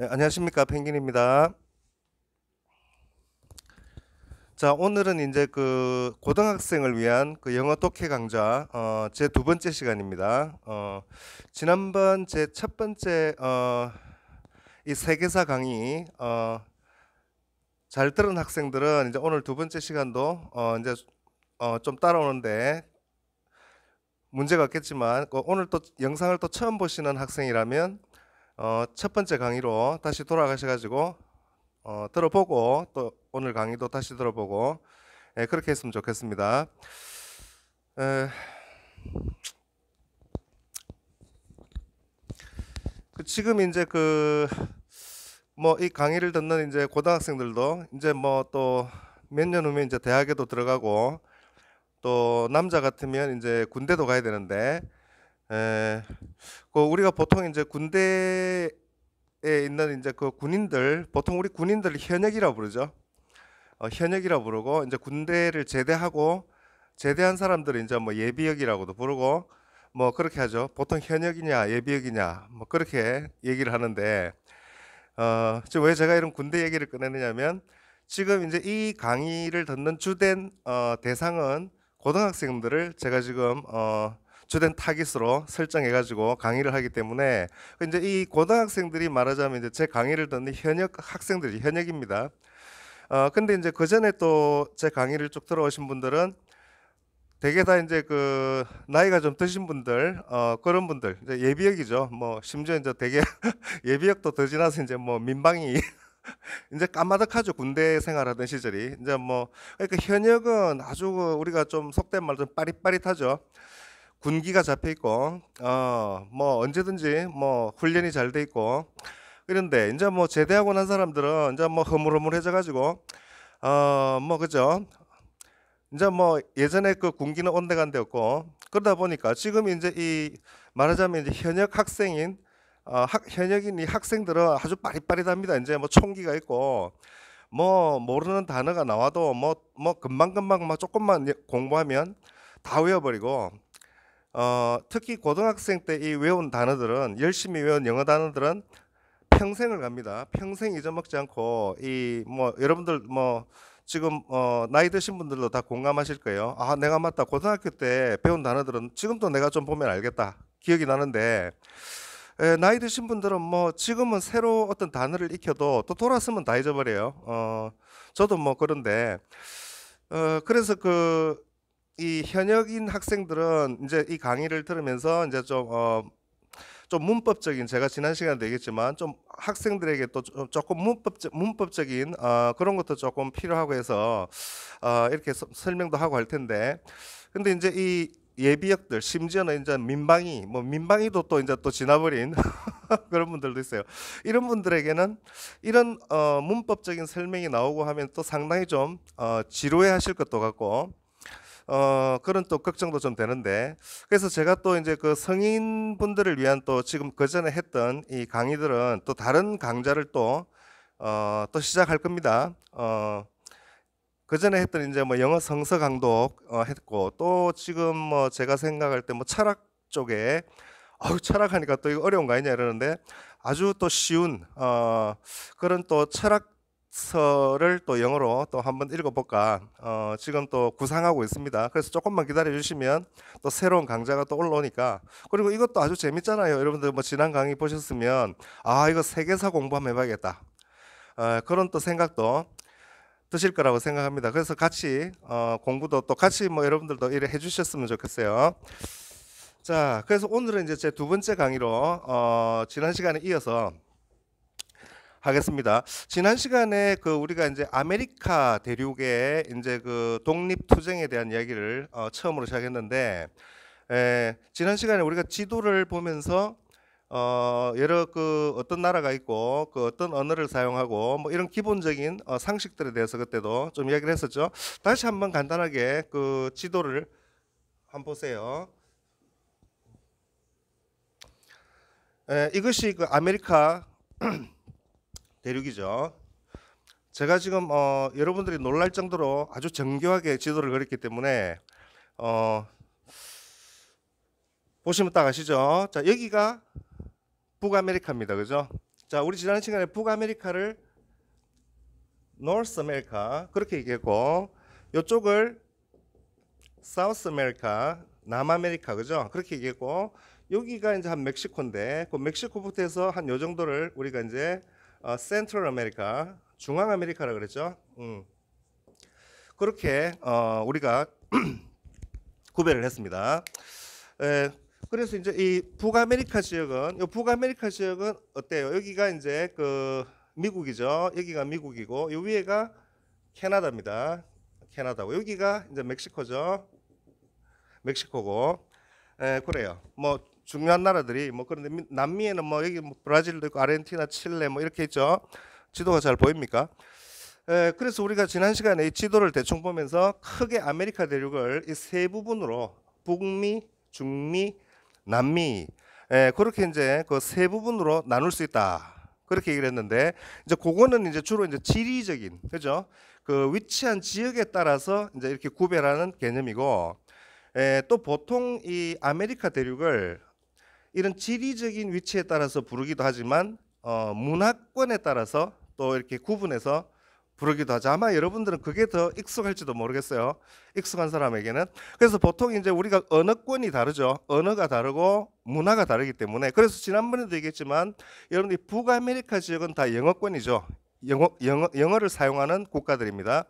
네, 안녕하십니까 펭귄입니다. 자 오늘은 이제 그 고등학생을 위한 그 영어 독해 강좌 어, 제 두 번째 시간입니다. 어, 지난번 제 첫 번째 어, 이 세계사 강의 어, 잘 들은 학생들은 이제 오늘 두 번째 시간도 어, 이제 어, 좀 따라오는데 문제가 없겠지만 그 오늘 또 영상을 또 처음 보시는 학생이라면 어, 첫 번째 강의로 다시 돌아가셔가지고 어, 들어보고 또 오늘 강의도 다시 들어보고 예, 그렇게 했으면 좋겠습니다. 에, 그 지금 이제 그 뭐 이 강의를 듣는 이제 고등학생들도 이제 뭐 또 몇 년 후면 이제 대학에도 들어가고 또 남자 같으면 이제 군대도 가야 되는데 에, 예. 그 우리가 보통 이제 군대에 있는 이제 그 군인들 보통 우리 군인들 현역이라 부르죠. 어, 현역이라 부르고 이제 군대를 제대하고 제대한 사람들은 이제 뭐 예비역이라고도 부르고 뭐 그렇게 하죠. 보통 현역이냐 예비역이냐 뭐 그렇게 얘기를 하는데 어, 지금 왜 제가 이런 군대 얘기를 꺼내느냐면 지금 이제 이 강의를 듣는 주된 어, 대상은 고등학생들을 제가 지금 어, 주된 타깃으로 설정해가지고 강의를 하기 때문에 이제 이 고등학생들이 말하자면 이제 제 강의를 듣는 현역 학생들이 현역입니다. 어 근데 이제 그 전에 또 제 강의를 쭉 들어오신 분들은 대개 다 이제 그 나이가 좀 드신 분들 어 그런 분들 이제 예비역이죠. 뭐 심지어 이제 대개 예비역도 더 지나서 이제 뭐 민방위 이제 까마득하죠 군대 생활하던 시절이 이제 뭐 그러니까 현역은 아주 그 우리가 좀 속된 말로 좀 빠릿빠릿하죠. 군기가 잡혀 있고 어 뭐 언제든지 뭐 훈련이 잘 돼 있고 그런데 이제 뭐 제대하고 난 사람들은 이제 뭐흐물흐물해져 가지고 어 뭐 그죠 이제 뭐 예전에 그 군기는 온데간데였고 그러다 보니까 지금 이제 이 말하자면 이제 현역 학생인 어, 학, 현역인 이 학생들은 아주 빠릿빠릿합니다. 이제 뭐 총기가 있고 뭐 모르는 단어가 나와도 뭐뭐 뭐 금방금방 막 조금만 예, 공부하면 다 외워버리고 어, 특히 고등학생 때 이 외운 단어들은 열심히 외운 영어 단어들은 평생을 갑니다. 평생 잊어먹지 않고 이 뭐 여러분들 뭐 지금 어, 나이 드신 분들도 다 공감하실 거예요. 아 내가 맞다 고등학교 때 배운 단어들은 지금도 내가 좀 보면 알겠다 기억이 나는데 에, 나이 드신 분들은 뭐 지금은 새로 어떤 단어를 익혀도 또 돌아서면 다 잊어버려요. 어 저도 뭐 그런데 어 그래서 그이 현역인 학생들은 이제 이 강의를 들으면서 이제 좀 어, 좀 문법적인 제가 지난 시간에 되겠지만 좀 학생들에게 또 조금 문법적 문법적인 어, 그런 것도 조금 필요하고 해서 어, 이렇게 서, 설명도 하고 할 텐데 근데 이제 이 예비역들 심지어는 이제 민방위 뭐 민방위도 또 이제 또 지나버린 그런 분들도 있어요 이런 분들에게는 이런 어, 문법적인 설명이 나오고 하면 또 상당히 좀 어, 지루해 하실 것도 같고 어, 그런 또 걱정도 좀 되는데 그래서 제가 또 이제 그 성인분들을 위한 또 지금 그 전에 했던 이 강의들은 또 다른 강좌를 또 어, 또 시작할 겁니다. 어, 그 전에 했던 이제 뭐 영어 성서 강도 어, 했고 또 지금 뭐 제가 생각할 때 뭐 철학 쪽에 아유 철학하니까 또 이거 어려운 거 아니냐 이러는데 아주 또 쉬운 어, 그런 또 철학 서를 또 영어로 또 한번 읽어볼까. 어, 지금 또 구상하고 있습니다. 그래서 조금만 기다려 주시면 또 새로운 강좌가 또 올라오니까. 그리고 이것도 아주 재밌잖아요. 여러분들 뭐 지난 강의 보셨으면 아 이거 세계사 공부 한번 해봐야겠다. 어, 그런 또 생각도 드실 거라고 생각합니다. 그래서 같이 어, 공부도 또 같이 뭐 여러분들도 일을 해주셨으면 좋겠어요. 자, 그래서 오늘은 이제 제 두 번째 강의로 어, 지난 시간에 이어서 하겠습니다. 지난 시간에 그 우리가 이제 아메리카 대륙의 이제 그 독립 투쟁에 대한 이야기를 어, 처음으로 시작했는데 에, 지난 시간에 우리가 지도를 보면서 어, 여러 그 어떤 나라가 있고 그 어떤 언어를 사용하고 뭐 이런 기본적인 어, 상식들에 대해서 그때도 좀 이야기를 했었죠. 다시 한번 간단하게 그 지도를 한번 보세요. 에, 이것이 그 아메리카 대륙이죠. 제가 지금 어, 여러분들이 놀랄 정도로 아주 정교하게 지도를 그렸기 때문에 어, 보시면 딱 아시죠? 자 여기가 북아메리카입니다, 그죠? 자 우리 지난 시간에 북아메리카를 n 스 r t h a 그렇게 얘기했고 이쪽을 사우스 t h a m 남아메리카 그죠? 그렇게 얘기했고 여기가 이제 한 멕시코인데 그 멕시코부터 해서 한 요 정도를 우리가 이제 센트럴 어, 아메리카, 중앙 아메리카라 그랬죠. 음. 그렇게 어, 우리가 구별을 했습니다. 에, 예, 그래서 이제 이 북아메리카 지역은 이 북아메리카 지역은 어때요? 여기가 이제 그 미국이죠. 여기가 미국이고 이 위에가 캐나다입니다. 캐나다고 여기가 이제 멕시코죠. 멕시코고 에, 예, 그래요. 뭐 중요한 나라들이 뭐 그런데 남미에는 뭐 여기 뭐 브라질도 있고 아르헨티나, 칠레 뭐 이렇게 있죠. 지도가 잘 보입니까? 에, 그래서 우리가 지난 시간에 이 지도를 대충 보면서 크게 아메리카 대륙을 이 세 부분으로 북미, 중미, 남미 에, 그렇게 이제 그 세 부분으로 나눌 수 있다. 그렇게 얘기를 했는데 이제 그거는 이제 주로 이제 지리적인 그죠? 그 위치한 지역에 따라서 이제 이렇게 구별하는 개념이고 에, 또 보통 이 아메리카 대륙을 이런 지리적인 위치에 따라서 부르기도 하지만 어, 문화권에 따라서 또 이렇게 구분해서 부르기도 하죠. 아마 여러분들은 그게 더 익숙할지도 모르겠어요. 익숙한 사람에게는. 그래서 보통 이제 우리가 언어권이 다르죠. 언어가 다르고 문화가 다르기 때문에. 그래서 지난번에도 얘기했지만 여러분들이 북아메리카 지역은 다 영어권이죠. 영어, 영어, 영어를 사용하는 국가들입니다.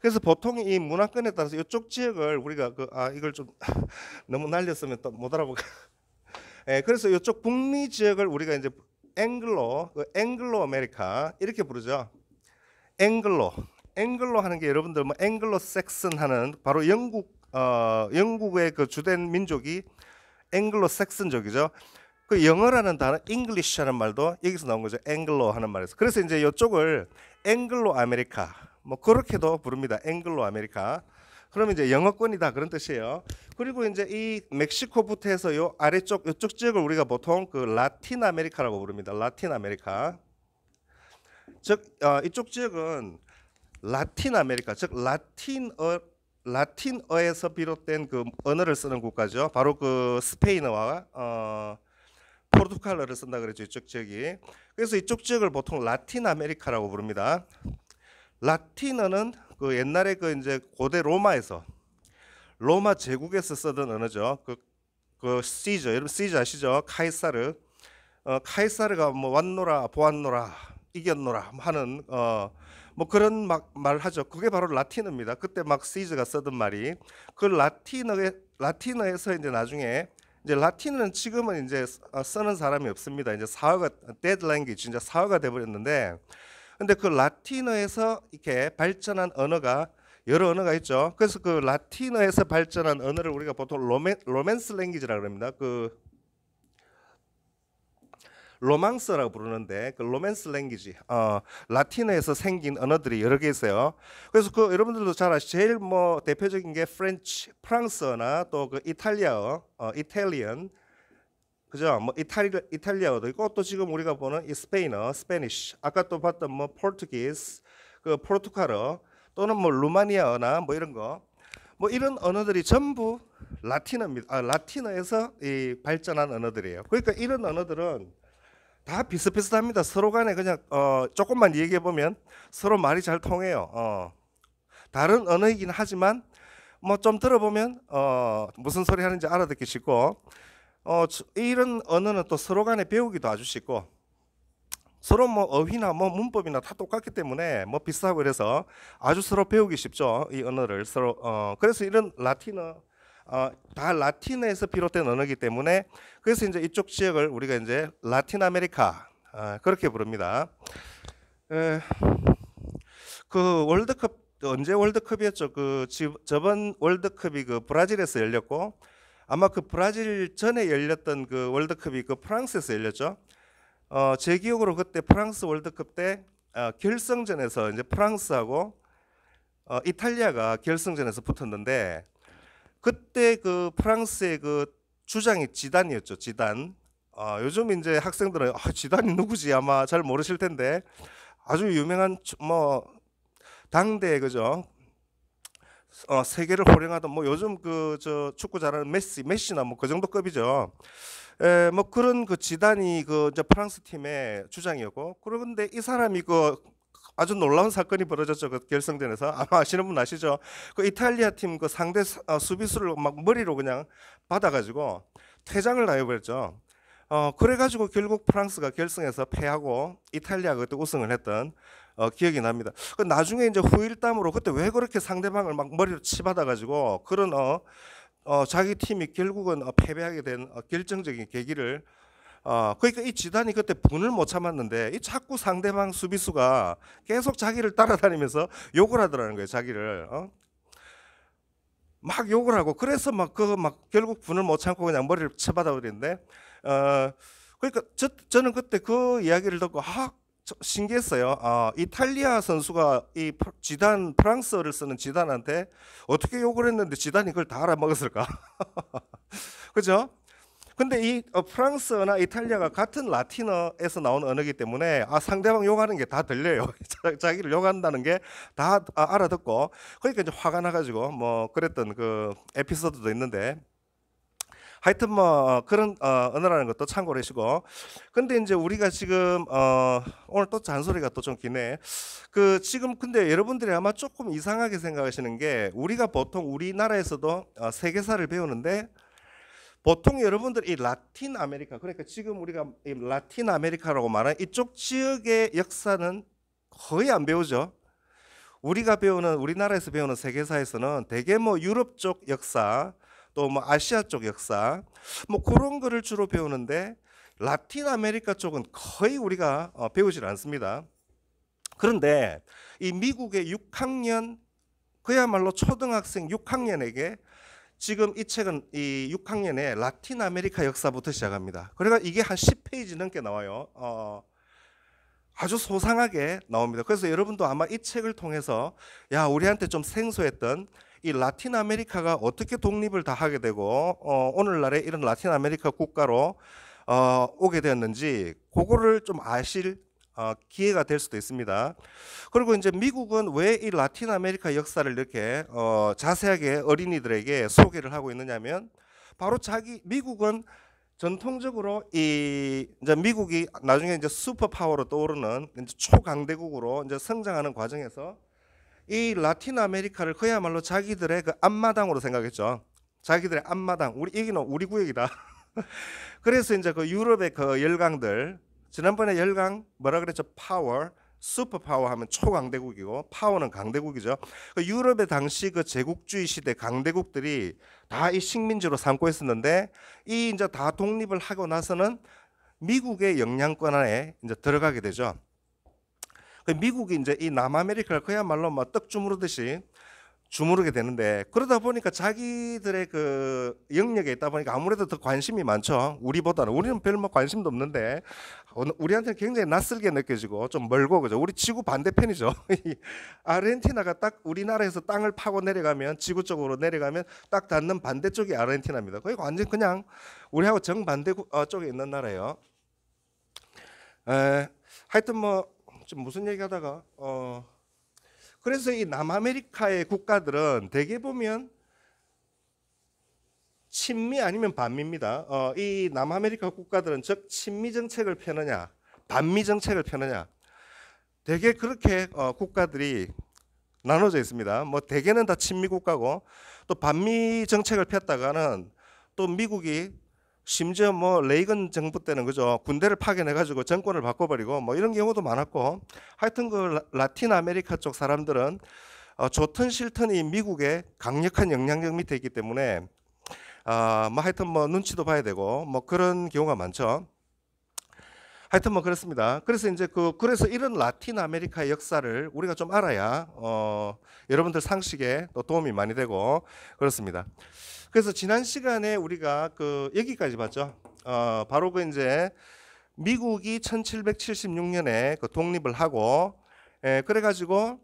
그래서 보통 이 문화권에 따라서 이쪽 지역을 우리가 그, 아, 이걸 좀 너무 날렸으면 또못 알아보고 예, 그래서 이쪽 북미 지역을 우리가 이제 앵글로, 그 앵글로 아메리카 이렇게 부르죠. 앵글로, 앵글로 하는 게 여러분들 뭐 앵글로 섹슨 하는 바로 영국 어, 영국의 그 주된 민족이 앵글로 섹슨족이죠. 그 영어라는 단어 잉글리시라는 말도 여기서 나온 거죠. 앵글로 하는 말에서. 그래서 이제 이쪽을 앵글로 아메리카 뭐 그렇게도 부릅니다. 앵글로 아메리카. 그러면 이제 영어권이다 그런 뜻이에요. 그리고 이제 이 멕시코부터 해서 요 아래쪽 요쪽 지역을 우리가 보통 그 라틴 아메리카라고 부릅니다. 라틴 아메리카. 즉 어, 이쪽 지역은 라틴 아메리카, 즉 라틴어 라틴어에서 비롯된 그 언어를 쓰는 국가죠. 바로 그 스페인어와 어, 포르투갈어를 쓴다 그랬죠. 이쪽 지역이. 그래서 이쪽 지역을 보통 라틴 아메리카라고 부릅니다. 라틴어는 그 옛날에 그 이제 고대 로마에서 로마 제국에서 쓰던 언어죠. 그, 그 시저 여러분 시저 아시죠? 카이사르 어, 카이사르가 뭐 왔노라 보았노라 이겼노라 뭐 하는 어, 뭐 그런 막 말하죠. 그게 바로 라틴어입니다. 그때 막 시저가 쓰던 말이 그 라틴어에 라틴어에서 이제 나중에 이제 라틴어는 지금은 이제 어, 쓰는 사람이 없습니다. 이제 사회가 데드 랭귀지 이제 사회가 돼 버렸는데 근데 그 라틴어에서 이렇게 발전한 언어가 여러 언어가 있죠. 그래서 그 라틴어에서 발전한 언어를 우리가 보통 로맨, 로맨스 랭귀지라고 합니다. 그 로망스라고 부르는데 그 로맨스 랭귀지 어, 라틴어에서 생긴 언어들이 여러 개 있어요. 그래서 그 여러분들도 잘 아시죠. 제일 뭐 대표적인 게 프렌치, 프랑스어나 또 그 이탈리아어, 어, 이탈리언 그죠? 뭐 이탈리, 이탈리아어도 있고 또 지금 우리가 보는 이 스페인어, 스페니쉬, 아까 또 봤던 뭐 포르투기스, 그 포르투갈어 또는 뭐 루마니아어나 뭐 이런 거, 뭐 이런 언어들이 전부 라틴어입니다. 아, 라틴어에서 이 발전한 언어들이에요. 그러니까 이런 언어들은 다 비슷비슷합니다. 서로 간에 그냥 어, 조금만 얘기해 보면 서로 말이 잘 통해요. 어. 다른 언어이긴 하지만 뭐 좀 들어보면 어, 무슨 소리 하는지 알아듣기 쉽고 어, 이런 언어는 또 서로 간에 배우기도 아주 쉽고 서로 뭐 어휘나 뭐 문법이나 다 똑같기 때문에 뭐 비슷하고 그래서 아주 서로 배우기 쉽죠 이 언어를 서로 어, 그래서 이런 라틴어 어, 다 라틴에서 비롯된 언어이기 때문에 그래서 이제 이쪽 지역을 우리가 이제 라틴 아메리카 어, 그렇게 부릅니다. 에, 그 월드컵 언제 월드컵이었죠? 그 지, 저번 월드컵이 그 브라질에서 열렸고 아마 그 브라질 전에 열렸던 그 월드컵이 그 프랑스에서 열렸죠. 어, 제 기억으로 그때 프랑스 월드컵 때 어, 결승전에서 이제 프랑스하고 어, 이탈리아가 결승전에서 붙었는데 그때 그 프랑스의 그 주장이 지단이었죠. 지단. 어, 요즘 이제 학생들은 아, 지단이 누구지 아마 잘 모르실 텐데 아주 유명한 뭐 당대 그죠 어, 세계를 호령하던 뭐 요즘 그 저 축구 잘하는 메시, 메시나 뭐 그 정도급이죠. 에, 뭐 그런 그 지단이 그 저 프랑스 팀의 주장이었고 그런데 이 사람이 그 아주 놀라운 사건이 벌어졌죠. 그 결승전에서 아마 아시는 분 아시죠? 그 이탈리아 팀 그 상대 어, 수비수를 막 머리로 그냥 받아가지고 퇴장을 당해버렸죠. 어 그래가지고 결국 프랑스가 결승에서 패하고 이탈리아가 또 우승을 했던 어, 기억이 납니다. 그 나중에 이제 후일담으로 그때 왜 그렇게 상대방을 막 머리로 치받아 가지고 그런 어, 어, 자기 팀이 결국은 어, 패배하게 된 어, 결정적인 계기를 어, 그러니까 이 지단이 그때 분을 못 참았는데 이 자꾸 상대방 수비수가 계속 자기를 따라다니면서 욕을 하더라는 거예요. 자기를 어? 막 욕을 하고 그래서 막 그거 막 결국 분을 못 참고 그냥 머리를 치받아 버리는데 어, 그러니까 저, 저는 그때 그 이야기를 듣고 아 신기했어요. 아, 이탈리아 선수가 이 지단 프랑스어를 쓰는 지단한테 어떻게 욕을 했는데 지단이 그걸 다 알아먹었을까? 그죠? 근데 이 어, 프랑스어나 이탈리아가 같은 라틴어에서 나온 언어이기 때문에 아, 상대방 욕하는 게 다 들려요. 자기를 욕한다는 게다 아, 알아듣고 그러니까 이제 화가 나가지고 뭐 그랬던 그 에피소드도 있는데 하여튼 뭐 어, 그런 어, 언어라는 것도 참고로 해시고 근데 이제 우리가 지금 어, 오늘 또 잔소리가 또 좀 기네. 그 지금 근데 여러분들이 아마 조금 이상하게 생각하시는 게 우리가 보통 우리나라에서도 어, 세계사를 배우는데 보통 여러분들 이 라틴 아메리카 그러니까 지금 우리가 이 라틴 아메리카라고 말하는 이쪽 지역의 역사는 거의 안 배우죠. 우리가 배우는 우리나라에서 배우는 세계사에서는 대개 뭐 유럽 쪽 역사 또뭐 아시아 쪽 역사 뭐 그런 거를 주로 배우는데 라틴 아메리카 쪽은 거의 우리가 어, 배우질 않습니다. 그런데 이 미국의 6학년 그야말로 초등학생 6학년에게 지금 이 책은 이 6학년에 라틴 아메리카 역사부터 시작합니다. 그러니까 이게 한 10페이지 넘게 나와요. 어, 아주 소상하게 나옵니다. 그래서 여러분도 아마 이 책을 통해서 야 우리한테 좀 생소했던 이 라틴 아메리카가 어떻게 독립을 다 하게 되고 어, 오늘날에 이런 라틴 아메리카 국가로 어, 오게 되었는지 그거를 좀 아실 어, 기회가 될 수도 있습니다. 그리고 이제 미국은 왜 이 라틴 아메리카 역사를 이렇게 어, 자세하게 어린이들에게 소개를 하고 있느냐면 바로 자기 미국은 전통적으로 이 이제 미국이 나중에 이제 슈퍼 파워로 떠오르는 이제 초강대국으로 이제 성장하는 과정에서 이 라틴 아메리카를 그야말로 자기들의 그 앞마당으로 생각했죠. 자기들의 앞마당. 우리 여기는 우리 구역이다. 그래서 이제 그 유럽의 그 열강들 지난번에 열강 뭐라 그랬죠? 파워, 슈퍼 파워 하면 초강대국이고 파워는 강대국이죠. 그 유럽의 당시 그 제국주의 시대 강대국들이 다 이 식민지로 삼고 있었는데 이 이제 다 독립을 하고 나서는 미국의 영향권 안에 이제 들어가게 되죠. 그 미국이 이제 이 남아메리카를 그야말로 막떡 뭐 주무르듯이 주무르게 되는데 그러다 보니까 자기들의 그 영역에 있다 보니까 아무래도 더 관심이 많죠. 우리보다는 우리는 별로 뭐 관심도 없는데 어, 우리한테는 굉장히 낯설게 느껴지고 좀 멀고 그죠. 우리 지구 반대편이죠. 아르헨티나가 딱 우리나라에서 땅을 파고 내려가면 지구 쪽으로 내려가면 딱 닿는 반대쪽이 아르헨티나입니다. 거기 완전 그냥 우리하고 정반대 어, 쪽에 있는 나라예요. 에, 하여튼 뭐 지금 무슨 얘기하다가 어 그래서 이 남아메리카의 국가들은 대개 보면 친미 아니면 반미입니다. 어, 이 남아메리카 국가들은 즉 친미 정책을 펴느냐, 반미 정책을 펴느냐. 대개 그렇게 어, 국가들이 나눠져 있습니다. 뭐 대개는 다 친미 국가고 또 반미 정책을 폈다가는 또 미국이 심지어 뭐 레이건 정부 때는 그죠 군대를 파견해가지고 정권을 바꿔버리고 뭐 이런 경우도 많았고 하여튼 그 라틴 아메리카 쪽 사람들은 어, 좋든 싫든 이 미국의 강력한 영향력 밑에 있기 때문에 어, 뭐 하여튼 뭐 눈치도 봐야 되고 뭐 그런 경우가 많죠. 하여튼 뭐 그렇습니다. 그래서 이제 그 그래서 이런 라틴 아메리카의 역사를 우리가 좀 알아야 어 여러분들 상식에 또 도움이 많이 되고 그렇습니다. 그래서 지난 시간에 우리가 그 여기까지 봤죠. 어, 바로 그 이제 미국이 1776년에 그 독립을 하고 에, 예, 그래가지고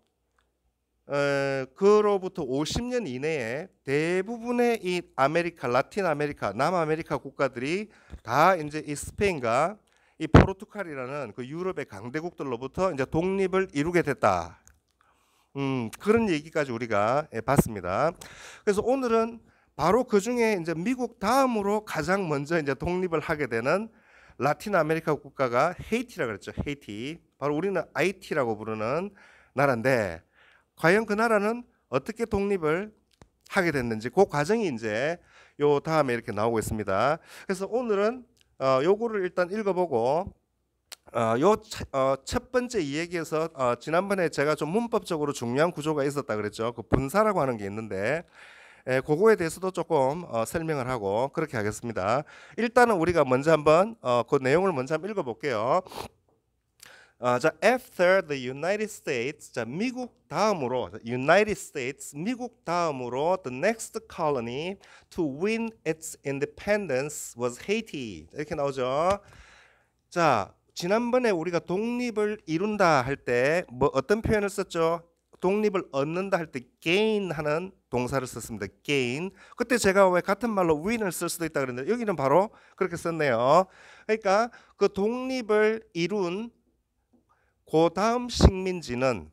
에, 어, 그로부터 50년 이내에 대부분의 이 아메리카, 라틴 아메리카, 남아메리카 국가들이 다 이제 이 스페인과 이 포르투갈이라는 그 유럽의 강대국들로부터 이제 독립을 이루게 됐다. 음, 그런 얘기까지 우리가 예, 봤습니다. 그래서 오늘은 바로 그 중에 이제 미국 다음으로 가장 먼저 이제 독립을 하게 되는 라틴 아메리카 국가가 헤이티라고 그랬죠. 헤이티. 바로 우리는 아이티라고 부르는 나라인데 과연 그 나라는 어떻게 독립을 하게 됐는지 그 과정이 이제 요 다음에 이렇게 나오고 있습니다. 그래서 오늘은 어 요거를 일단 읽어보고 어요첫 어, 어 번째 이야기에서 어, 지난번에 제가 좀 문법적으로 중요한 구조가 있었다 그랬죠. 그 분사라고 하는 게 있는데 에, 예, 그거에 대해서도 조금 어, 설명을 하고 그렇게 하겠습니다. 일단은 우리가 먼저 한번 어, 그 내용을 먼저 한번 읽어볼게요. 어, 자, after the United States, 자 미국 다음으로 United States 미국 다음으로 the next colony to win its independence was Haiti 이렇게 나오죠. 자, 지난번에 우리가 독립을 이룬다 할 때 뭐 어떤 표현을 썼죠? 독립을 얻는다 할 때 gain 하는 동사를 썼습니다. gain. 그때 제가 왜 같은 말로 win을 쓸 수도 있다 그랬는데 여기는 바로 그렇게 썼네요. 그러니까 그 독립을 이룬 그 다음 식민지는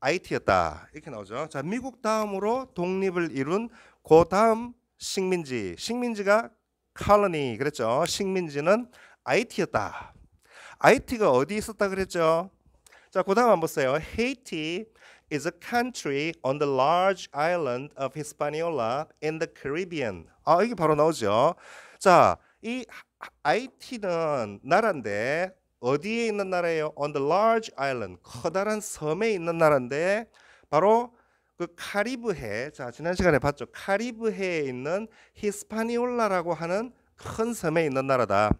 IT였다. 이렇게 나오죠. 자, 미국 다음으로 독립을 이룬 그 다음 식민지. 식민지가 colony 그랬죠. 식민지는 IT였다. IT가 어디 있었다 그랬죠? 자, 그 다음 한번 보세요. 헤이티 is a country on the large island of Hispaniola in the Caribbean. 아, 이게 바로 나오죠. 자, 이 IT는 나라인데 어디에 있는 나라예요? On the large island. 커다란 섬에 있는 나라인데 바로 그 카리브해. 자, 지난 시간에 봤죠. 카리브해에 있는 히스파니올라라고 하는 큰 섬에 있는 나라다.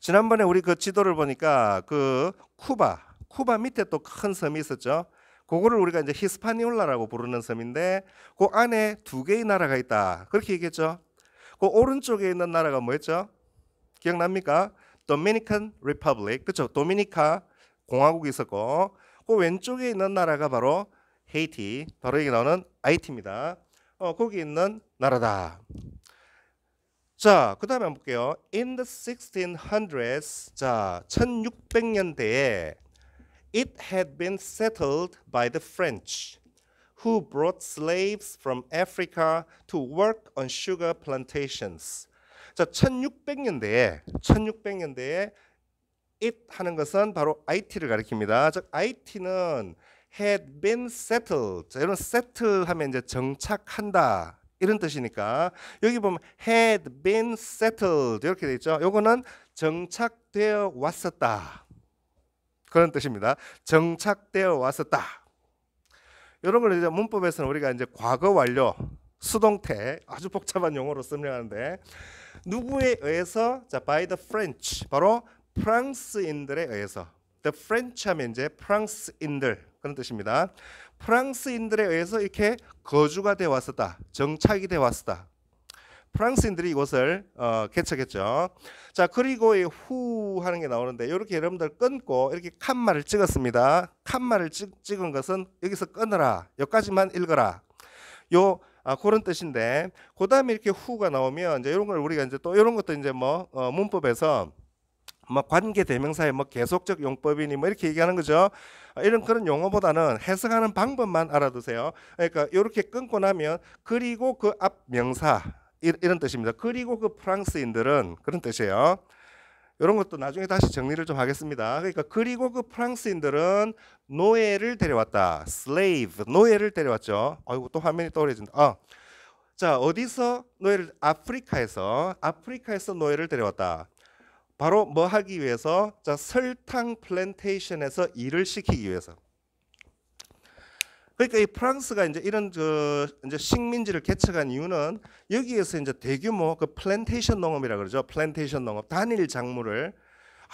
지난번에 우리 그 지도를 보니까 그 쿠바, 쿠바 밑에 또 큰 섬이 있었죠. 그거를 우리가 이제 히스파니올라라고 부르는 섬인데 그 안에 두 개의 나라가 있다. 그렇게 얘기했죠. 그 오른쪽에 있는 나라가 뭐였죠? 기억납니까? 도미니칸 리퍼블릭. 그렇죠? 도미니카 공화국이 있었고 그 왼쪽에 있는 나라가 바로 헤이티. 바로 여기 나오는 아이티입니다. 어, 거기 있는 나라다. 자, 그다음에 한번 볼게요. In the 1600s. 자, 1600년대에 It had been settled by the French, who brought slaves from Africa to work on sugar plantations. 자, 1600년대에 1600년대에 it 하는 것은 바로 IT를 가리킵니다. 즉 IT는 had been settled. 자, 이런 settle 하면 이제 정착한다. 이런 뜻이니까 여기 보면 had been settled 이렇게 돼 있죠. 요거는 정착되어 왔었다. 그런 뜻입니다. 정착되어 왔었다. 이런 걸 이제 문법에서는 우리가 이제 과거 완료, 수동태 아주 복잡한 용어로 쓰려 하는데 누구에 의해서 자 by the French 바로 프랑스인들에 의해서 the French 하면 이제 프랑스인들 그런 뜻입니다. 프랑스인들에 의해서 이렇게 거주가 되어 왔었다. 정착이 되어 왔었다. 프랑스인들이 이곳을 어, 개척했죠. 자 그리고 후 하는 게 나오는데 이렇게 여러분들 끊고 이렇게 칸마를 찍었습니다. 칸마를 찍, 찍은 것은 여기서 끊어라. 여기까지만 읽어라. 요 아, 그런 뜻인데 그 다음에 이렇게 후가 나오면 이제 이런 걸 우리가 이제 또 이런 것도 이제 뭐 어, 문법에서 뭐 관계 대명사의 뭐 계속적 용법이니 뭐 이렇게 얘기하는 거죠. 이런 그런 용어보다는 해석하는 방법만 알아두세요. 그러니까 이렇게 끊고 나면 그리고 그 앞 명사 이런 뜻입니다. 그리고 그 프랑스인들은 그런 뜻이에요. 이런 것도 나중에 다시 정리를 좀 하겠습니다. 그러니까 그리고 그 프랑스인들은 노예를 데려왔다. slave 노예를 데려왔죠. 아이고 또 화면이 떠오르진다. 아. 자, 어디서 노예를 아프리카에서 아프리카에서 노예를 데려왔다. 바로 뭐 하기 위해서 자, 설탕 플랜테이션에서 일을 시키기 위해서. 그러니까 이 프랑스가 이제 이런 그 이제 식민지를 개척한 이유는 여기에서 이제 대규모 그 플랜테이션 농업이라 그러죠. 플랜테이션 농업 단일 작물을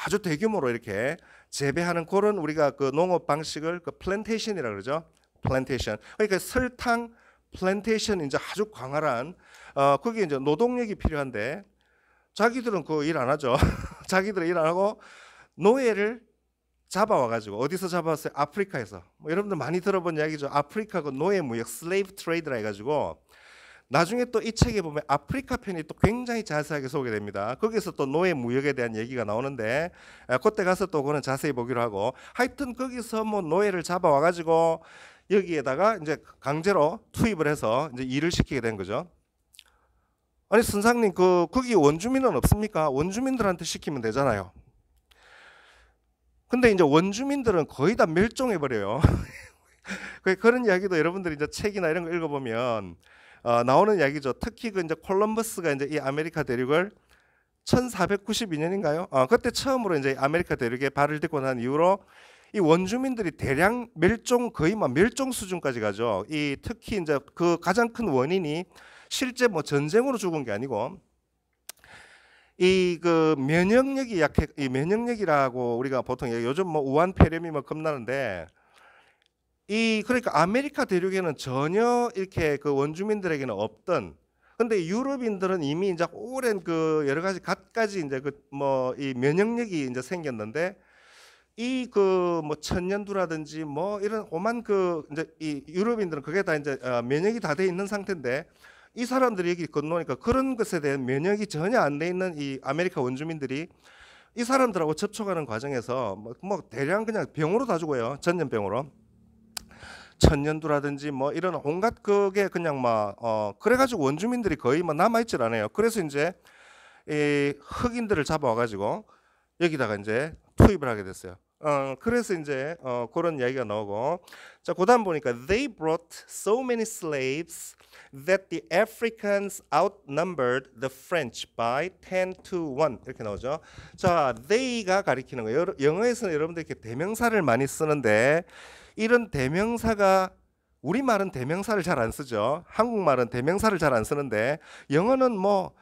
아주 대규모로 이렇게 재배하는 그런 우리가 그 농업 방식을 그 플랜테이션이라 그러죠. 플랜테이션. 그러니까 설탕 플랜테이션 이제 아주 광활한 어 거기 이제 노동력이 필요한데 자기들은 그 일 안 하죠. 자기들은 일 안 하고 노예를 잡아와가지고 어디서 잡아왔어요? 아프리카에서. 뭐 여러분들 많이 들어본 이야기죠. 아프리카그 노예 무역, 슬레이브 트레이드라 해가지고 나중에 또 이 책에 보면 아프리카 편이 또 굉장히 자세하게 소개됩니다. 거기서 또 노예 무역에 대한 얘기가 나오는데 그때 가서 또 그거는 자세히 보기로 하고 하여튼 거기서 뭐 노예를 잡아와 가지고 여기에다가 이제 강제로 투입을 해서 이제 일을 시키게 된 거죠. 아니 선상님 그 거기 원주민은 없습니까? 원주민들한테 시키면 되잖아요. 근데 이제 원주민들은 거의 다 멸종해 버려요. 그 그런 이야기도 여러분들이 이제 책이나 이런 거 읽어보면 어, 나오는 이야기죠. 특히 그 이제 콜럼버스가 이제 이 아메리카 대륙을 1492년인가요? 어, 그때 처음으로 이제 아메리카 대륙에 발을 딛고 난 이후로 이 원주민들이 대량 멸종 거의 막 멸종 수준까지 가죠. 이 특히 이제 그 가장 큰 원인이 실제 뭐 전쟁으로 죽은 게 아니고 이그 면역력이 약해 이 면역력이라고 우리가 보통 요즘 뭐 우한 폐렴이 뭐 겁나는데 이 그러니까 아메리카 대륙에는 전혀 이렇게 그 원주민들에게는 없던 근데 유럽인들은 이미 이제 오랜 그 여러 가지 갖가지 이제 그 뭐 이 면역력이 이제 생겼는데 이 그 뭐 천년두라든지 뭐 이런 오만 그 이제 이 유럽인들은 그게 다 이제 어, 면역이 다 돼 있는 상태인데 이 사람들이 여기 건너니까 그런 것에 대한 면역이 전혀 안 돼 있는 이 아메리카 원주민들이 이 사람들하고 접촉하는 과정에서 뭐, 뭐 대량 그냥 병으로 다 죽어요. 전염병으로. 천연두라든지 뭐 이런 온갖 그게 그냥 막 어 그래가지고 원주민들이 거의 뭐 남아있질 않아요. 그래서 이제 이 흑인들을 잡아와가지고 여기다가 이제 투입을 하게 됐어요. 어, 그래서 이제 어, 그런 이야기가 나오고 자 그다음 보니까 they brought so many slaves that the Africans outnumbered the French by 10 to 1 이렇게 나오죠. 자 they가 가리키는 거예요. 영어에서는 여러분들 이렇게 대명사를 많이 쓰는데 이런 대명사가 우리 말은 대명사를 잘 안 쓰죠. 한국말은 대명사를 잘 안 쓰는데 영어는 뭐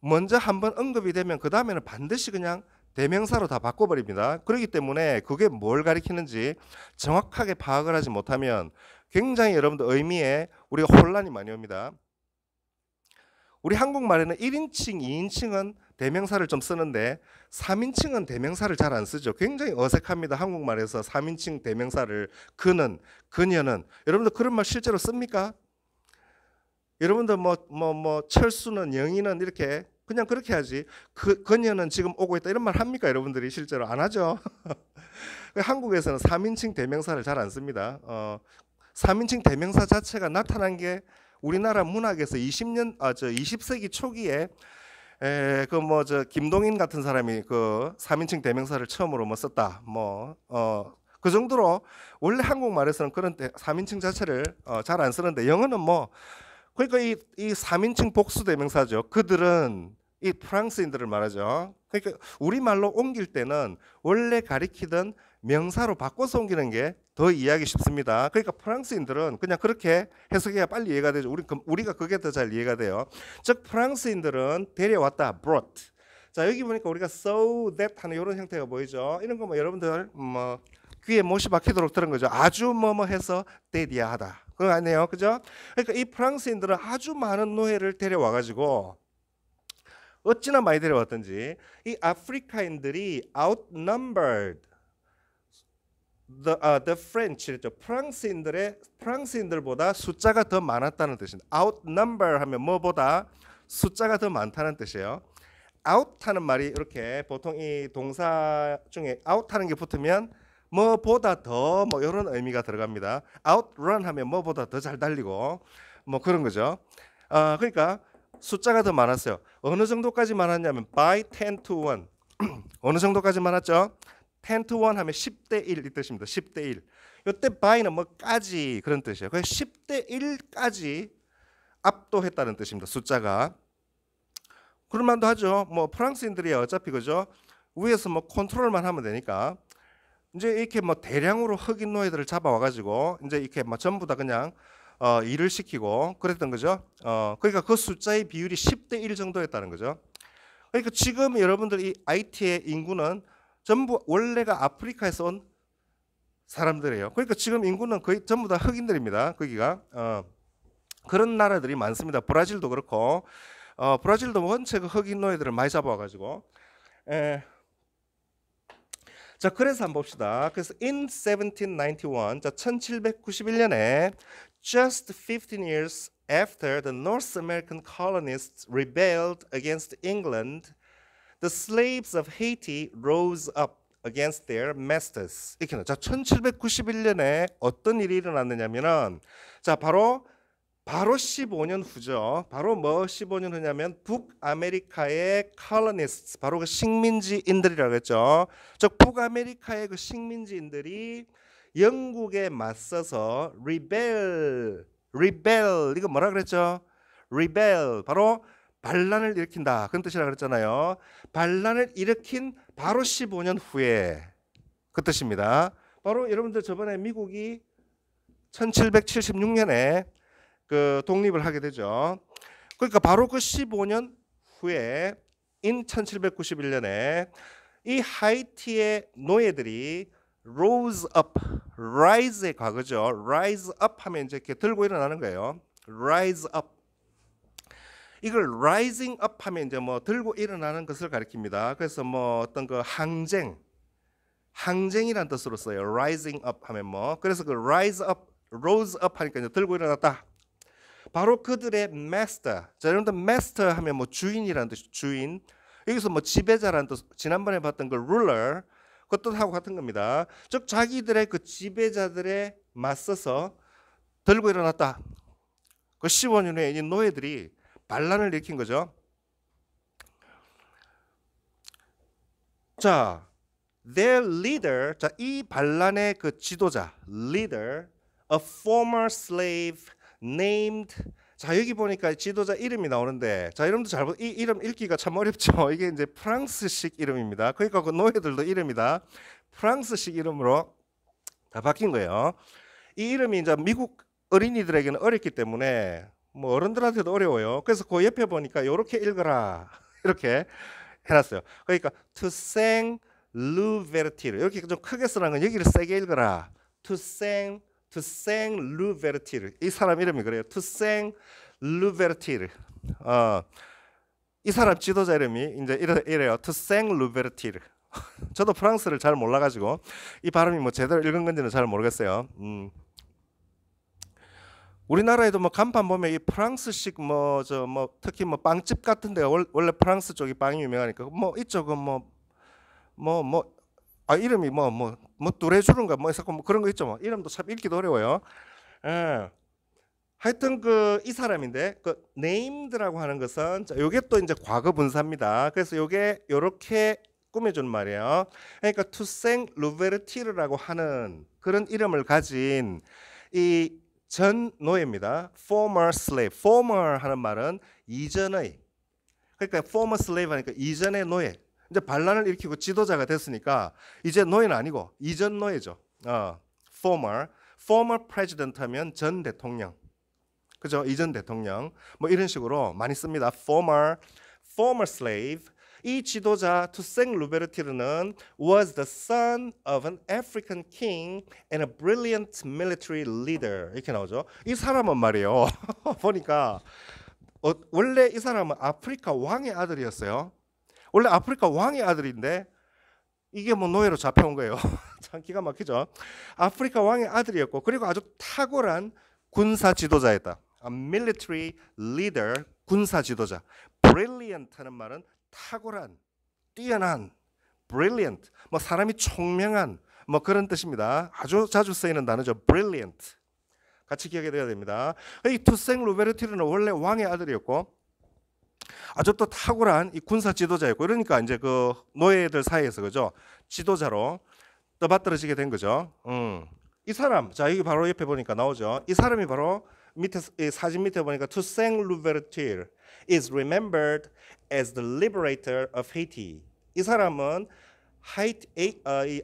먼저 한번 언급이 되면 그 다음에는 반드시 그냥 대명사로 다 바꿔버립니다. 그렇기 때문에 그게 뭘 가리키는지 정확하게 파악을 하지 못하면 굉장히 여러분들 의미에 우리가 혼란이 많이 옵니다. 우리 한국말에는 1인칭, 2인칭은 대명사를 좀 쓰는데 3인칭은 대명사를 잘 안 쓰죠. 굉장히 어색합니다. 한국말에서 3인칭 대명사를 그는, 그녀는 여러분들 그런 말 실제로 씁니까? 여러분들 뭐 뭐뭐 뭐, 뭐 철수는 영희는 이렇게 그냥 그렇게 하지. 그, 그녀는 지금 오고 있다 이런 말 합니까? 여러분들이 실제로 안 하죠. 한국에서는 3인칭 대명사를 잘 안 씁니다. 어, 3인칭 대명사 자체가 나타난 게 우리나라 문학에서 20년 아 저 20세기 초기에 그뭐 저 김동인 같은 사람이 그 3인칭 대명사를 처음으로 뭐 썼다. 뭐 어 그 정도로 원래 한국말에서는 그런 대, 3인칭 자체를 어, 잘안 쓰는데 영어는 뭐 그러니까 이, 이 3인칭 복수 대명사죠. 그들은 이 프랑스인들을 말하죠. 그러니까 우리말로 옮길 때는 원래 가리키던 명사로 바꿔서 옮기는 게 더 이해하기 쉽습니다. 그러니까 프랑스인들은 그냥 그렇게 해석해야 빨리 이해가 되죠. 우리, 그, 우리가 그게 더 잘 이해가 돼요. 즉 프랑스인들은 데려왔다, brought. 자 여기 보니까 우리가 so that 하는 이런 형태가 보이죠. 이런 거 뭐 여러분들 뭐 귀에 못이 박히도록 들은 거죠. 아주 뭐 뭐 해서 데디아하다. 그거 아니에요. 그죠? 그러니까 이 프랑스인들은 아주 많은 노예를 데려와 가지고 어찌나 많이 데려왔던지 이 아프리카인들이 outnumbered the, uh, the French 이랬죠. 프랑스인들의 프랑스인들보다 숫자가 더 많았다는 뜻입니다. outnumber 하면 뭐보다 숫자가 더 많다는 뜻이에요. out하는 말이 이렇게 보통 이 동사 중에 out하는 게 붙으면 뭐보다 더 뭐 이런 의미가 들어갑니다. outrun 하면 뭐보다 더 잘 달리고 뭐 그런 거죠. 아 그러니까 숫자가 더 많았어요. 어느 정도까지 많았냐면 by 10 to 1 어느 정도까지 많았죠? 10 to 1 하면 10대 1 이 뜻입니다. 10대 1. 이때 by는 뭐까지 그런 뜻이에요. 그래서 10대 1까지 압도했다는 뜻입니다. 숫자가 그럴만도 하죠. 뭐 프랑스인들이 어차피 그죠. 위에서 뭐 컨트롤만 하면 되니까 이제 이렇게 뭐 대량으로 흑인 노예들을 잡아와 가지고 이제 이렇게 뭐 전부 다 그냥 어, 일을 시키고 그랬던 거죠. 어, 그러니까 그 숫자의 비율이 10 대 1 정도였다는 거죠. 그러니까 지금 여러분들 이 IT의 인구는 전부 원래가 아프리카에서 온 사람들이에요. 그러니까 지금 인구는 거의 전부 다 흑인들입니다. 거기가 어, 그런 나라들이 많습니다. 브라질도 그렇고 어, 브라질도 원체 그 흑인 노예들을 많이 잡아와가지고 에, 자, 그래서 한번 봅시다. 그래서 in 1791, 자, 1791년에 just 15 years after the North American colonists rebelled against England, the slaves of Haiti rose up against their masters. 이렇게 자, 1791년에 어떤 일이 일어났느냐면은 자, 바로 바로 15년 후죠. 바로 뭐 15년 후냐면 북아메리카의 컬러니스트, 바로 그 식민지인들이라고 했죠. 즉 북아메리카의 그 식민지인들이 영국에 맞서서 리벨, 리벨 이거 뭐라 그랬죠? 리벨 바로 반란을 일으킨다 그런 뜻이라 고 그랬잖아요. 반란을 일으킨 바로 15년 후에 그 뜻입니다. 바로 여러분들 저번에 미국이 1776년에 그 독립을 하게 되죠. 그러니까 바로 그 15년 후에 인 1791년에 이 하이티의 노예들이 rose up, rise의 과거죠. rise up 하면 이제 이렇게 들고 일어나는 거예요. rise up. 이걸 rising up 하면 이제 뭐 들고 일어나는 것을 가리킵니다. 그래서 뭐 어떤 그 항쟁, 항쟁이란 뜻으로 써요. rising up 하면 뭐. 그래서 그 rise up, rose up 하니까 이제 들고 일어났다. 바로 그들의 m 스터 자, 여러분들 m 스터 하면 뭐 주인이라는 뜻, 주인. 여기서 뭐 지배자라는 뜻. 지난번에 봤던 그 룰러. 그것도 하고 같은 겁니다. 즉 자기들의 그 지배자들의 맞서서 들고 일어났다. 그1 5년 후에 이 노예들이 반란을 일으킨 거죠. 자, their leader, 자, 이 반란의 그 지도자, leader, a former slave named 자 여기 보니까 지도자 이름이 나오는데 자 이름도 잘이 이름 읽기가 참 어렵죠. 이게 이제 프랑스식 이름입니다. 그러니까 그 노예들도 이름이다. 프랑스식 이름으로 다 바뀐 거예요. 이 이름이 이제 미국 어린이들에게는 어렵기 때문에 뭐 어른들한테도 어려워요. 그래서 그 옆에 보니까 이렇게 읽어라 이렇게 해놨어요. 그러니까 투생 루베르티르 이렇게 좀 크게 쓰라는 건 여기를 세게 읽어라. 투생 투생 루베르티르 이 사람 이름이 그래요. 투생 루베르티르. 어, 이 사람 지도자 이름이 이제 이래, 요 투생 루베르티르. 저도 프랑스를 잘 몰라가지고 이 발음이 뭐 제대로 읽은 건지는 잘 모르겠어요. 음. 우리나라에도 뭐 간판 보면 이 프랑스식 뭐 저뭐 뭐 특히 뭐 빵집 같은 데가 원래 프랑스 쪽이 빵이 유명하니까 뭐 이쪽은 뭐 뭐뭐 뭐, 뭐아 이름이 뭐 뭐뭐 뭐, 뚜레주른가 뭐 자꾸 뭐 그런 거 있죠. 뭐. 이름도 참 읽기도 어려워요. 예. 하여튼 그 이 사람인데 그 네임드라고 하는 것은 자, 요게 또 이제 과거 분사입니다. 그래서 요게 요렇게 꾸며준 말이에요. 그러니까 투생 루베르티르라고 하는 그런 이름을 가진 이 전 노예입니다. former slave. former 하는 말은 이전의 그러니까 former slave 하니까 이전의 노예, 이제 반란을 일으키고 지도자가 됐으니까 이제 노예는 아니고 이전 노예죠. 어, former, former president 하면 전 대통령. 그죠? 이전 대통령. 뭐 이런 식으로 많이 씁니다. former, former slave. 이 지도자 투생 루베르티르는 was the son of an African king and a brilliant military leader 이렇게 나오죠. 이 사람은 말이에요. 보니까 어, 원래 이 사람은 아프리카 왕의 아들이었어요. 원래 아프리카 왕의 아들인데 이게 뭐 노예로 잡혀온 거예요. 참 기가 막히죠. 아프리카 왕의 아들이었고 그리고 아주 탁월한 군사 지도자였다. A military leader, 군사 지도자. Brilliant하는 말은 탁월한, 뛰어난, brilliant, 뭐 사람이 총명한, 뭐 그런 뜻입니다. 아주 자주 쓰이는 단어죠. brilliant. 같이 기억해야 됩니다. 이 투생 루베르티르는 원래 왕의 아들이었고 아주도 탁월한 이 군사 지도자였고 그러니까 이제 그 노예들 사이에서 그죠 지도자로 떠받들어지게 된 거죠. 음. 이 사람 자 여기 바로 옆에 보니까 나오죠. 이 사람이 바로 밑에 사진 밑에 보니까 투생 루베르틸 is remembered as the liberator of Haiti. 이 사람은 하이티, 어, 의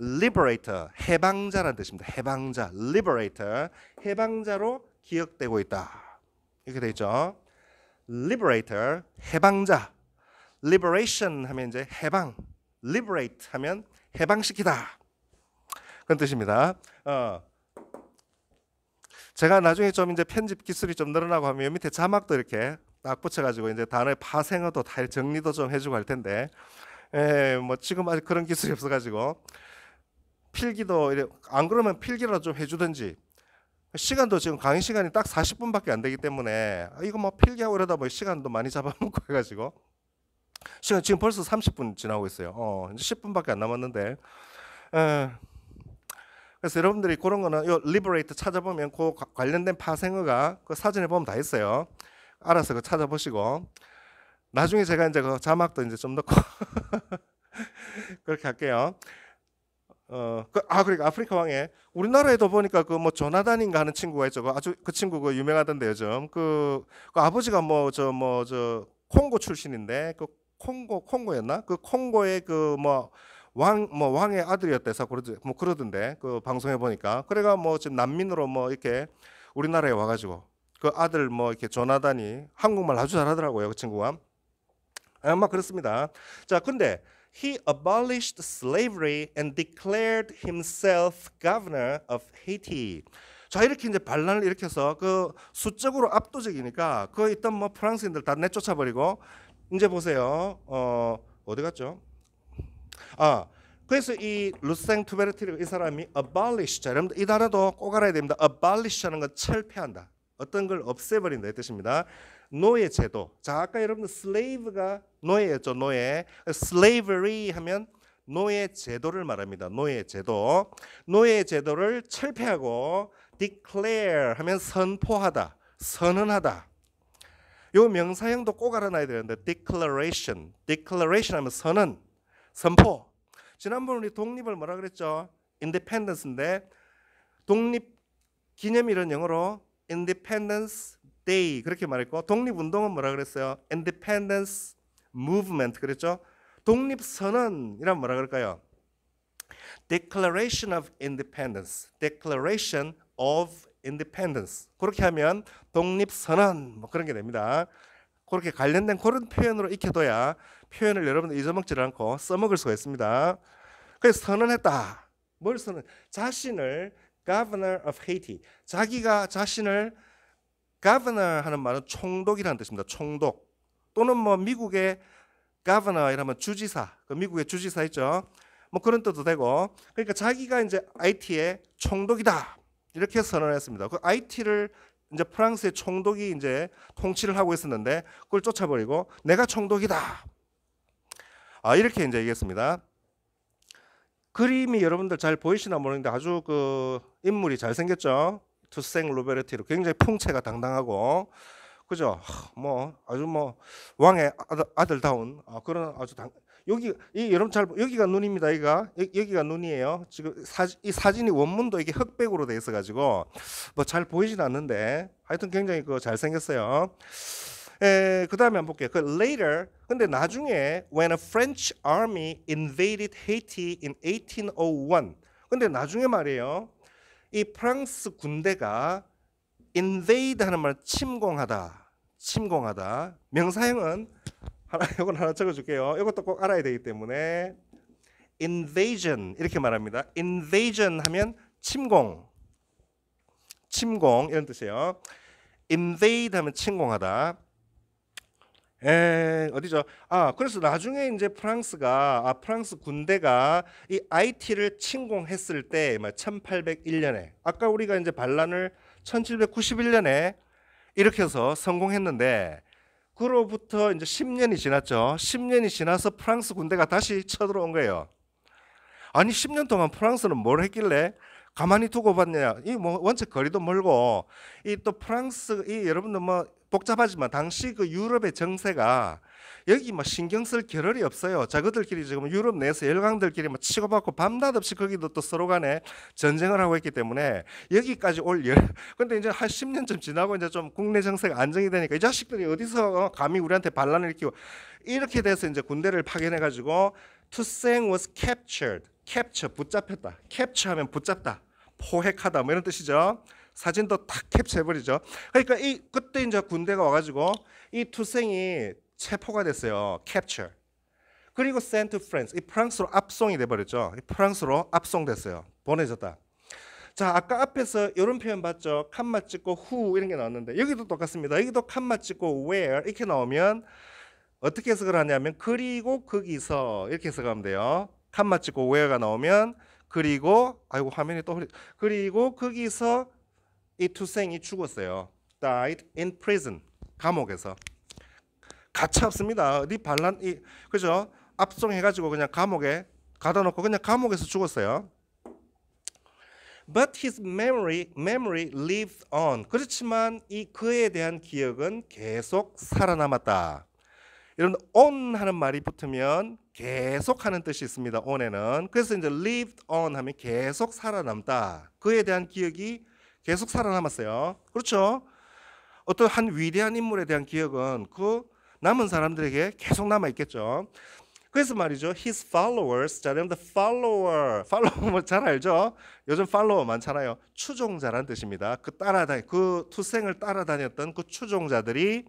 liberator 해방자라는 뜻입니다. 해방자 liberator 해방자로 기억되고 있다. 이렇게 돼죠 liberator 해방자 liberation 하면 이제 해방 liberate 하면 해방시키다 그런 뜻입니다. 어. 제가 나중에 좀 이제 편집 기술이 좀 늘어나고 하면 밑에 자막도 이렇게 딱 붙여가지고 이제 단어의 파생어도 다 정리도 좀 해주고 할 텐데 에, 예, 뭐 지금 아직 그런 기술이 없어가지고 필기도 안 그러면 필기라도 좀 해주든지 시간도 지금 강의 시간이 딱 40분밖에 안 되기 때문에 아, 이거 뭐 필기하고 이러다 보니 뭐 시간도 많이 잡아먹고 해가지고 시간 지금 벌써 30분 지나고 있어요. 어, 10분밖에 안 남았는데. 에, 그래서 여러분들이 그런 거는 요 리버레이트 찾아보면 그 관련된 파생어가 그 사진에 보면 다 있어요. 알아서 그 찾아보시고 나중에 제가 이제 그 자막도 이제 좀 넣고 그렇게 할게요. 어, 그, 아, 그러니까 아프리카 왕에 우리나라에도 보니까 그뭐 조나단인가 하는 친구가 있죠. 그 아주 그 친구 그 유명하던데 요즘 그, 그 아버지가 뭐 저 뭐저 뭐 콩고 출신인데 그 콩고 콩고였나? 그 콩고의 그 뭐 왕뭐 뭐 왕의 아들이었대서 그러지 뭐 그러던데 그 방송에 보니까 그래가 뭐 지금 난민으로 뭐 이렇게 우리나라에 와가지고 그 아들 뭐 이렇게 조나단이 한국말 아주 잘하더라고요 그 친구가 아마 그렇습니다. 자 근데 he abolished slavery and declared himself governor of Haiti. 자 이렇게 이제 반란을 일으켜서 그 수적으로 압도적이니까 그 있던 뭐 프랑스인들 다 내쫓아 버리고 이제 보세요. 어 어디 갔죠? 아 그래서 이 루생 투베르티르 이 사람이 abolish 자 여러분 이 단어도 꼭 알아야 됩니다. abolish하는 건 철폐한다. 어떤 걸 없애버린다 이 뜻입니다. 노예 제도. 자 아까 여러분 slave가 노예였죠 노예. slavery 하면 노예 제도를 말합니다. 노예 제도. 노예 제도를 철폐하고 declare 하면 선포하다, 선언하다. 요 명사형도 꼭 알아놔야 되는데 declaration, declaration 하면 선언, 선포. 지난번 우리 독립을 뭐라 그랬죠? independence인데 독립 기념일은 영어로 Independence Day 그렇게 말했고 독립운동은 뭐라 그랬어요? Independence Movement 그랬죠? 독립선언이란 뭐라 그럴까요? Declaration of Independence, Declaration of Independence 그렇게 하면 독립선언 뭐 그런 게 됩니다. 그렇게 관련된 그런 표현으로 익혀둬야 표현을 여러분들 잊어먹지 않고 써먹을 수가 있습니다. 그래서 선언했다. 뭘 선언? 자신을 governor of Haiti. 자기가 자신을 governor 하는 말은 총독이라는 뜻입니다. 총독. 또는 뭐 미국의 governor 이라면 주지사. 그 미국의 주지사 있죠. 뭐 그런 뜻도 되고. 그러니까 자기가 이제 IT의 총독이다. 이렇게 선언했습니다. 그 IT를 이제 프랑스의 총독이 이제 통치를 하고 있었는데 그걸 쫓아버리고 내가 총독이다. 아, 이렇게 이제 얘기했습니다. 그림이 여러분들 잘 보이시나 모르는데 아주 그 인물이 잘 생겼죠. 투생 로베르티로 굉장히 풍채가 당당하고 그죠? 뭐 아주 뭐 왕의 아들, 다운 아, 그런 아주 당 여기 이 여러분 잘 여기가 눈입니다. 여기가 여, 기가 눈이에요. 지금 사, 이 사진이 원문도 이게 흑백으로 돼 있어 가지고 뭐 잘 보이진 않는데 하여튼 굉장히 그 잘 생겼어요. 예, 그다음에 한번 볼게요. 그 later 근데 나중에 when a French army invaded Haiti in 1801 근데 나중에 말이에요. 이 프랑스 군대가 invade 하는 말 침공하다. 침공하다. 명사형은 하나 이건 하나 적어 줄게요. 이것도 꼭 알아야 되기 때문에 invasion 이렇게 말합니다. invasion 하면 침공. 침공 이런 뜻이에요. invade 하면 침공하다. 에, 예, 어디죠? 아, 그래서 나중에 이제 프랑스가 아, 프랑스 군대가 이 IT를 침공했을 때 1801년에 뭐 아까 우리가 이제 반란을 1791년에 이렇게 해서 성공했는데 그로부터 이제 10년이 지났죠. 10년이 지나서 프랑스 군대가 다시 쳐들어온 거예요. 아니 10년 동안 프랑스는 뭘 했길래 가만히 두고 봤냐? 이 뭐 원체 거리도 멀고 이 또 프랑스 이 여러분들 뭐 복잡하지만 당시 그 유럽의 정세가 여기 뭐 신경 쓸 겨를이 없어요. 자그들끼리 지금 유럽 내에서 열강들끼리 막 뭐 치고받고 밤낮없이 거기도 또 서로 간에 전쟁을 하고 있기 때문에 여기까지 올 열. 근데 이제 한 10년쯤 지나고 이제 좀 국내 정세가 안정이 되니까 이 자식들이 어디서 어, 감히 우리한테 반란을 일으키고 이렇게 돼서 이제 군대를 파견해 가지고 투생 was captured. 캡처 붙잡혔다. 캡처하면 붙잡다. 포획하다 뭐 이런 뜻이죠. 사진도 다 캡처해버리죠. 그러니까 이 그때 이제 군대가 와가지고 이 투생이 체포가 됐어요. 캡처. 그리고 센트 프 t t 이 프랑스로 압송이 돼버렸죠. 프랑스로 압송됐어요. 보내졌다. 자 아까 앞에서 이런 표현 봤죠. 칸마 찍고 후 이런 게 나왔는데 여기도 똑같습니다. 여기도 칸마 찍고 where 이렇게 나오면 어떻게 해석을 하냐면 그리고 거기서 이렇게 해석하면 돼요. 칸마 찍고 where가 나오면 그리고 아이고 화면이 또 흐리 그리고 거기서 이 투생이 죽었어요. died in prison 감옥에서 가차 없습니다. 네 반란 이 그죠? 압송해가지고 그냥 감옥에 가둬놓고 그냥 감옥에서 죽었어요. But his memory memory lives on. 그렇지만 이 그에 대한 기억은 계속 살아남았다. 이런 분 on 하는 말이 붙으면 계속 하는 뜻이 있습니다. on에는 그래서 이제 lived on 하면 계속 살아남다. 그에 대한 기억이 계속 살아남았어요. 그렇죠? 어떤 한 위대한 인물에 대한 기억은 그 남은 사람들에게 계속 남아 있겠죠. 그래서 말이죠. His followers, 자, 여러분 follower, follower 뭐 잘 알죠? 요즘 follower 많잖아요. 추종자란 뜻입니다. 그 따라다, 그 투생을 따라다녔던 그 추종자들이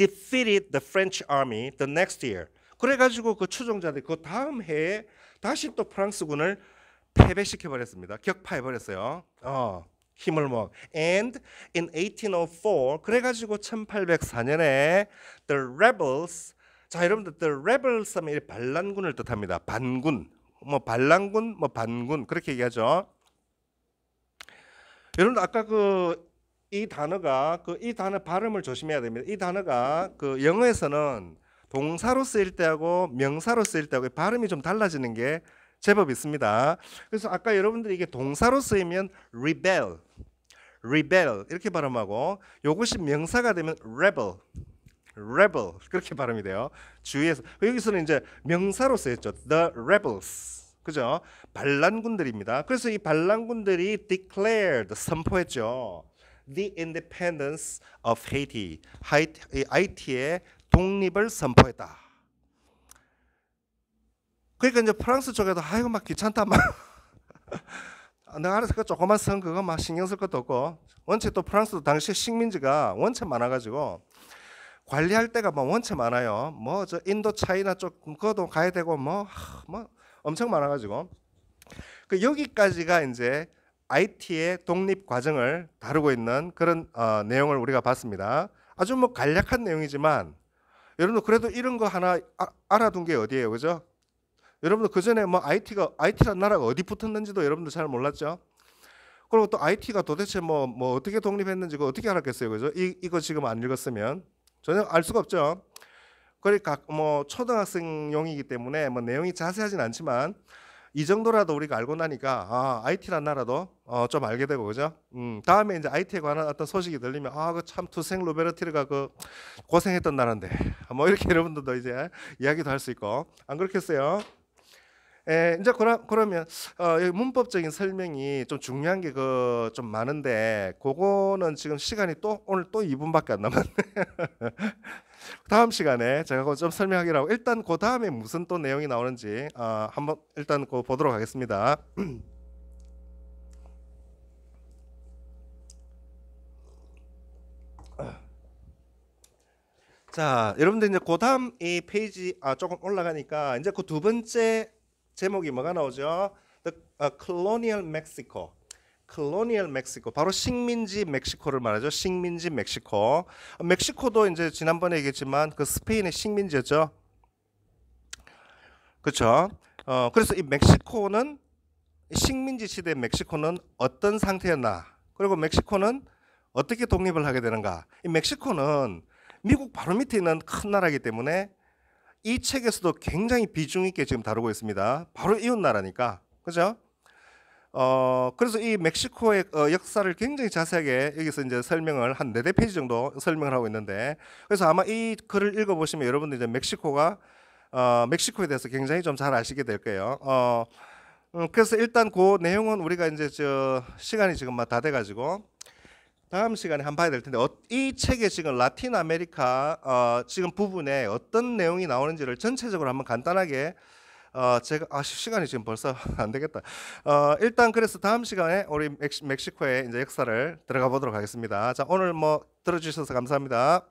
defeated the French army the next year. 그래가지고 그 추종자들이 그 다음 해에 다시 또 프랑스군을 패배시켜 버렸습니다. 격파해 버렸어요. 어, 힘을 먹. And in 1804, 그래가지고 1804년에 the rebels 자 여러분들 the rebels 하면 반란군을 뜻합니다. 반군, 뭐 반란군, 뭐 반군 그렇게 얘기하죠. 여러분 들 아까 그이 단어가 그 이 단어 발음을 조심해야 됩니다. 이 단어가 그 영어에서는 동사로 쓰일 때하고 명사로 쓰일 때하고 발음이 좀 달라지는 게 제법 있습니다. 그래서 아까 여러분들이 이게 동사로 쓰이면 rebel, rebel 이렇게 발음하고 요것이 명사가 되면 rebel, rebel 그렇게 발음이 돼요. 주의해서 여기서는 이제 명사로 쓰였죠. The rebels. 그죠? 반란군들입니다. 그래서 이 반란군들이 declared 선포했죠. the independence of Haiti. 하이티의 독립을 선포했다. 그러니까 이제 프랑스 쪽에도 아이고 막 귀찮다 막 아, 내가 알아서 그 조그만 선 그거 막 신경 쓸 것도 없고 원체 또 프랑스도 당시 식민지가 원체 많아가지고 관리할 때가 막 원체 많아요. 뭐 저 인도 차이나 쪽 그것도 가야 되고 뭐뭐 뭐 엄청 많아가지고 그 여기까지가 이제 IT의 독립 과정을 다루고 있는 그런 어, 내용을 우리가 봤습니다. 아주 뭐 간략한 내용이지만 여러분들 그래도 이런 거 하나 아, 알아둔 게 어디예요, 그죠? 여러분들 그 전에 뭐 IT가 IT란 나라가 어디 붙었는지도 여러분들 잘 몰랐죠. 그리고 또 IT가 도대체 뭐, 뭐 어떻게 독립했는지 그 어떻게 알았겠어요, 그죠? 이 이거 지금 안 읽었으면 전혀 알 수가 없죠. 그러니까 뭐 초등학생용이기 때문에 뭐 내용이 자세하진 않지만 이 정도라도 우리가 알고 나니까 아, IT란 나라도 어, 좀 알게 되고 그죠? 음, 다음에 이제 IT에 관한 어떤 소식이 들리면 아, 그 참 투생 로베르티르가 그 고생했던 나라인데 뭐 이렇게 여러분들도 이제 이야기도 할 수 있고 안 그렇겠어요? 에, 예, 이제 그러, 그러면 어, 문법적인 설명이 좀 중요한 게 그 좀 많은데 그거는 지금 시간이 또 오늘 또 2분밖에 안 남았네. 그 다음 시간에 제가 그좀 설명하기로 하고 일단 그 다음에 무슨 또 내용이 나오는지 어, 한번 일단 그 보도록 하겠습니다. 자, 여러분들 이제 그 다음 이 페이지 아, 조금 올라가니까 이제 그 두 번째 제목이 뭐가 나오죠? The uh, Colonial Mexico. colonial 멕시코 바로 식민지 멕시코를 말하죠. 식민지 멕시코. 멕시코도 이제 지난번에 얘기했지만 그 스페인의 식민지였죠. 그렇죠. 어, 그래서 이 멕시코는 식민지 시대 멕시코는 어떤 상태였나? 그리고 멕시코는 어떻게 독립을 하게 되는가? 이 멕시코는 미국 바로 밑에 있는 큰 나라이기 때문에 이 책에서도 굉장히 비중 있게 지금 다루고 있습니다. 바로 이웃 나라니까. 그죠? 어, 그래서 이 멕시코의 어, 역사를 굉장히 자세하게 여기서 이제 설명을 한 네네 페이지 정도 설명을 하고 있는데 그래서 아마 이 글을 읽어보시면 여러분들 이제 멕시코가 어, 멕시코에 대해서 굉장히 좀 잘 아시게 될 거예요. 어, 음, 그래서 일단 그 내용은 우리가 이제 저 시간이 지금 막 다 돼가지고 다음 시간에 한번 봐야 될 텐데 어, 이 책에 지금 라틴 아메리카 어, 지금 부분에 어떤 내용이 나오는지를 전체적으로 한번 간단하게 어, 제가 아 시간이 지금 벌써 안 되겠다. 어, 일단 그래서 다음 시간에 우리 멕시, 멕시코의 이제 역사를 들어가 보도록 하겠습니다. 자 오늘 뭐 들어주셔서 감사합니다.